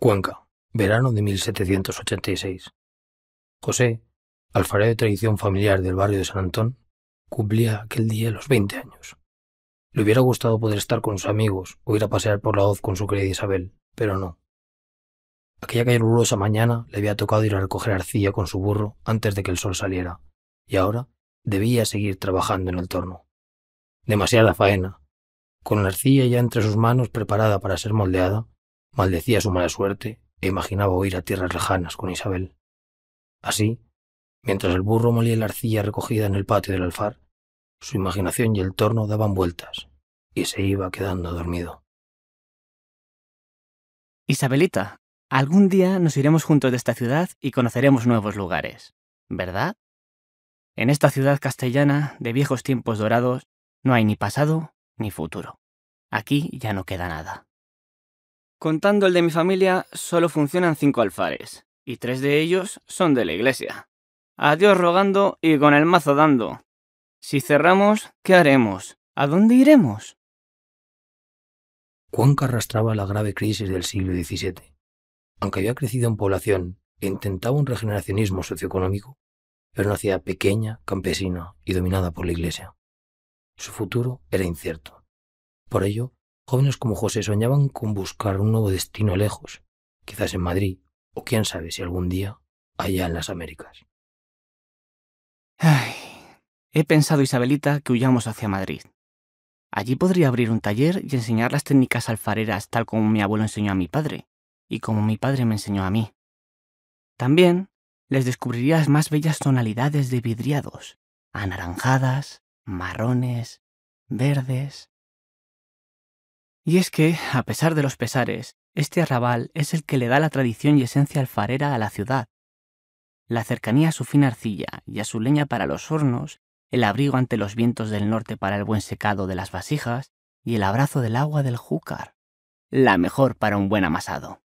Cuenca, verano de 1786. José, alfarero de tradición familiar del barrio de San Antón, cumplía aquel día los veinte años. Le hubiera gustado poder estar con sus amigos o ir a pasear por la hoz con su querida Isabel, pero no. Aquella calurosa mañana le había tocado ir a recoger arcilla con su burro antes de que el sol saliera, y ahora debía seguir trabajando en el torno. Demasiada faena. Con la arcilla ya entre sus manos preparada para ser moldeada, Maldecía su mala suerte e imaginaba huir a tierras lejanas con Isabel. Así, mientras el burro molía la arcilla recogida en el patio del alfar, su imaginación y el torno daban vueltas y se iba quedando dormido. Isabelita, algún día nos iremos juntos de esta ciudad y conoceremos nuevos lugares, ¿verdad? En esta ciudad castellana de viejos tiempos dorados no hay ni pasado ni futuro. Aquí ya no queda nada. Contando el de mi familia, solo funcionan cinco alfares, y tres de ellos son de la iglesia. Adiós rogando y con el mazo dando. Si cerramos, ¿qué haremos? ¿A dónde iremos? Cuenca arrastraba la grave crisis del siglo XVII. Aunque había crecido en población e intentaba un regeneracionismo socioeconómico, pero una pequeña, campesina y dominada por la iglesia. Su futuro era incierto. Por ello, Jóvenes como José soñaban con buscar un nuevo destino lejos, quizás en Madrid, o quién sabe si algún día allá en las Américas. Ay, he pensado, Isabelita, que huyamos hacia Madrid. Allí podría abrir un taller y enseñar las técnicas alfareras tal como mi abuelo enseñó a mi padre, y como mi padre me enseñó a mí. También les descubriría las más bellas tonalidades de vidriados, anaranjadas, marrones, verdes, y es que, a pesar de los pesares, este arrabal es el que le da la tradición y esencia alfarera a la ciudad. La cercanía a su fina arcilla y a su leña para los hornos, el abrigo ante los vientos del norte para el buen secado de las vasijas y el abrazo del agua del júcar, la mejor para un buen amasado.